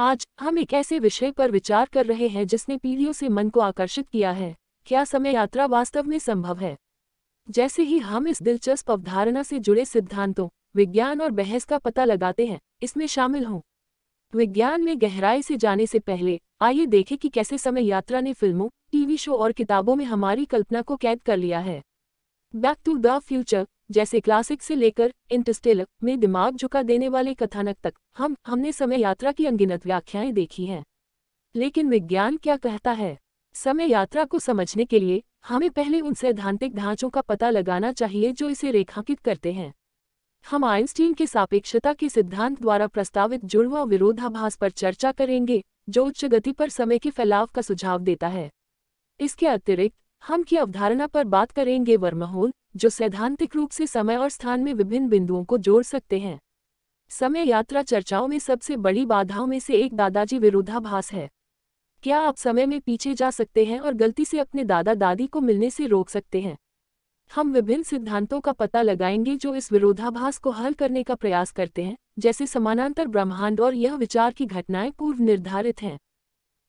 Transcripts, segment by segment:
आज हम एक ऐसे विषय पर विचार कर रहे हैं जिसने पीढ़ियों से मन को आकर्षित किया है क्या समय यात्रा वास्तव में संभव है जैसे ही हम इस दिलचस्प अवधारणा से जुड़े सिद्धांतों विज्ञान और बहस का पता लगाते हैं इसमें शामिल हों विज्ञान में गहराई से जाने से पहले आइए देखें कि कैसे समय यात्रा ने फिल्मों टीवी शो और किताबों में हमारी कल्पना को कैद कर लिया है बैक टू द फ्यूचर जैसे क्लासिक से लेकर इंटरस्टेलर में दिमाग झुका देने वाले कथानक तक हम हमने समय यात्रा की अनगिनत व्याख्याएं देखी हैं लेकिन विज्ञान क्या कहता है समय यात्रा को समझने के लिए हमें पहले उन सैद्धांतिक ढांचों का पता लगाना चाहिए जो इसे रेखांकित करते हैं हम आइंस्टीन के सापेक्षता के सिद्धांत द्वारा प्रस्तावित जुड़वा विरोधाभास पर चर्चा करेंगे जो उच्च गति पर समय के फैलाव का सुझाव देता है इसके अतिरिक्त हम की अवधारणा पर बात करेंगे वर्महोल जो सैद्धांतिक रूप से समय और स्थान में विभिन्न बिंदुओं को जोड़ सकते हैं समय यात्रा चर्चाओं में सबसे बड़ी बाधाओं में से एक दादाजी विरोधाभास है क्या आप समय में पीछे जा सकते हैं और गलती से अपने दादा दादी को मिलने से रोक सकते हैं हम विभिन्न सिद्धांतों का पता लगाएंगे जो इस विरोधाभास को हल करने का प्रयास करते हैं जैसे समानांतर ब्रह्मांड और यह विचार की घटनाएं पूर्व निर्धारित हैं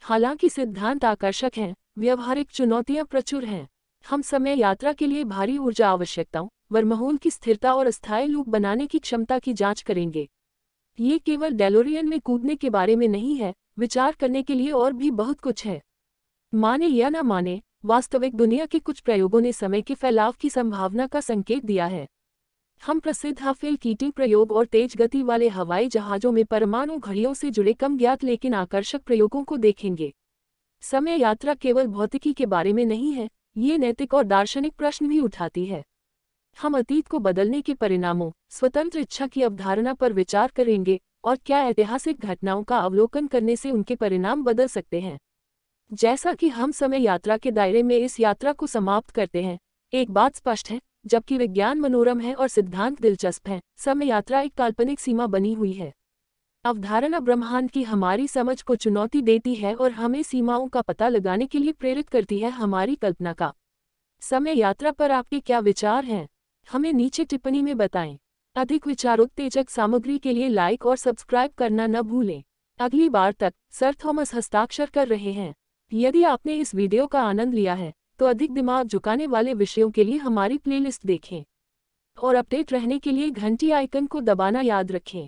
हालांकि सिद्धांत आकर्षक हैं व्यवहारिक चुनौतियां प्रचुर हैं हम समय यात्रा के लिए भारी ऊर्जा आवश्यकताओं माहौल की स्थिरता और अस्थायी लूप बनाने की क्षमता की जांच करेंगे ये केवल डेलोरियन में कूदने के बारे में नहीं है विचार करने के लिए और भी बहुत कुछ है माने या न माने वास्तविक दुनिया के कुछ प्रयोगों ने समय के फैलाव की संभावना का संकेत दिया है हम प्रसिद्ध हाफेल कीटिंग प्रयोग और तेज गति वाले हवाई जहाज़ों में परमाणु घड़ियों से जुड़े कम ज्ञात लेकिन आकर्षक प्रयोगों को देखेंगे समय यात्रा केवल भौतिकी के बारे में नहीं है ये नैतिक और दार्शनिक प्रश्न भी उठाती है हम अतीत को बदलने के परिणामों स्वतंत्र इच्छा की अवधारणा पर विचार करेंगे और क्या ऐतिहासिक घटनाओं का अवलोकन करने से उनके परिणाम बदल सकते हैं जैसा कि हम समय यात्रा के दायरे में इस यात्रा को समाप्त करते हैं एक बात स्पष्ट है जबकि विज्ञान मनोरम है और सिद्धांत दिलचस्प हैं समय यात्रा एक काल्पनिक सीमा बनी हुई है अवधारणा ब्रह्मांड की हमारी समझ को चुनौती देती है और हमें सीमाओं का पता लगाने के लिए प्रेरित करती है हमारी कल्पना का समय यात्रा पर आपके क्या विचार हैं हमें नीचे टिप्पणी में बताएं अधिक विचारोत्तेजक सामग्री के लिए लाइक और सब्सक्राइब करना न भूलें अगली बार तक सर थॉमस हस्ताक्षर कर रहे हैं यदि आपने इस वीडियो का आनंद लिया है तो अधिक दिमाग झुकाने वाले विषयों के लिए हमारी प्लेलिस्ट देखें और अपडेट रहने के लिए घंटी आइकन को दबाना याद रखें